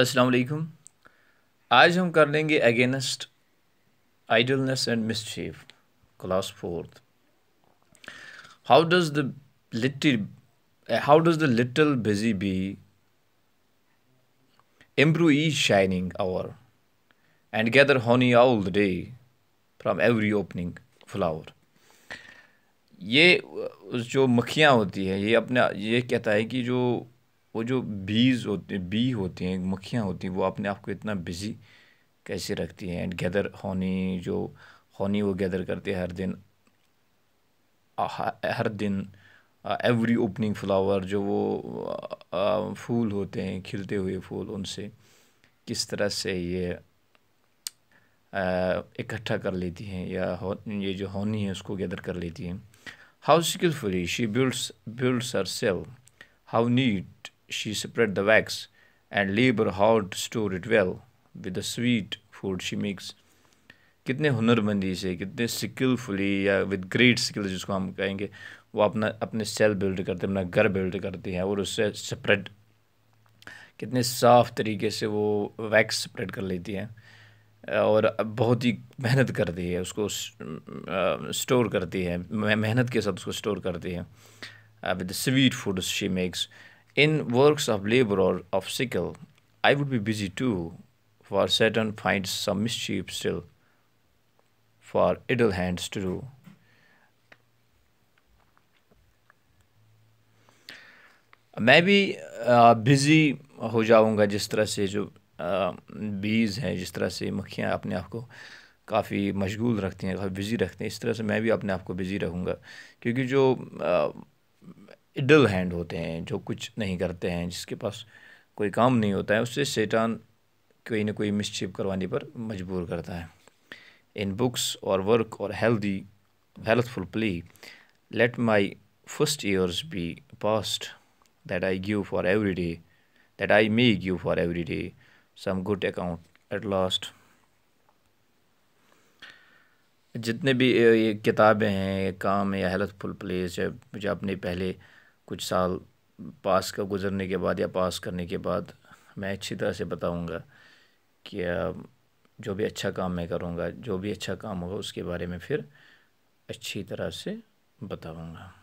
अस्सलाम वालेकुम आज हम कर लेंगे against idleness and mischief class fourth how does the little how does the little busy bee improve each shining hour and gather honey all the day from every opening flower ये जो मक्खियाँ होती हैं ये अपना ये कहता है कि जो वो जो बीज होते बी होते हैं मक्खियाँ होती हैं वो अपने आप को इतना बिज़ी कैसे रखती हैं एंड गैदर होनी जो होनी वो गैदर करते हैं हर दिन हर दिन एवरी ओपनिंग फ्लावर जो वो फूल होते हैं खिलते हुए फूल उनसे किस तरह से ये इकट्ठा कर लेती हैं या ये जो होनी है उसको गैदर कर लेती हैं how skilfully she builds builds her self how neat she spread the wax and labor how to store it well with the sweet food she makes कितने हुनरमंदी से कितने स्किलफुली या विद ग्रेट स्किल जिसको हम कहेंगे वो अपना अपने सेल बिल्ड करते हैं अपना घर बिल्ड करती हैं और उससे स्प्रेड कितने साफ तरीके से वो वैक्स स्प्रेड कर लेती हैं और बहुत ही मेहनत करती है उसको स्टोर करती है मेहनत के साथ उसको स्टोर करती है with sweet food she makes In works of labor or of sickle, I would be busy too, for Saturn finds some mischief still for idle hands to do. मैं भी बिज़ी हो जाऊंगा जिस तरह से जो बीज हैं जिस तरह से मक्खियाँ अपने आप को काफ़ी मशगूल रखती हैं काफ़ी बिज़ी रखते हैं इस तरह से मैं भी अपने आप को बिज़ी रहूँगा क्योंकि जो इडल हैंड होते हैं जो कुछ नहीं करते हैं जिसके पास कोई काम नहीं होता है उससे शैतान कोई ना कोई मिसचिप करवाने पर मजबूर करता है इन बुक्स और वर्क और healthy healthful play let my first years be past that I give for every day that I may give for every day some good account at last जितने भी ये किताबें हैं काम या हेल्थफुल प्लेस या मुझे अपने पहले कुछ साल पास का गुज़रने के बाद या पास करने के बाद मैं अच्छी तरह से बताऊंगा कि जो भी अच्छा काम मैं करूंगा जो भी अच्छा काम होगा उसके बारे में फिर अच्छी तरह से बताऊंगा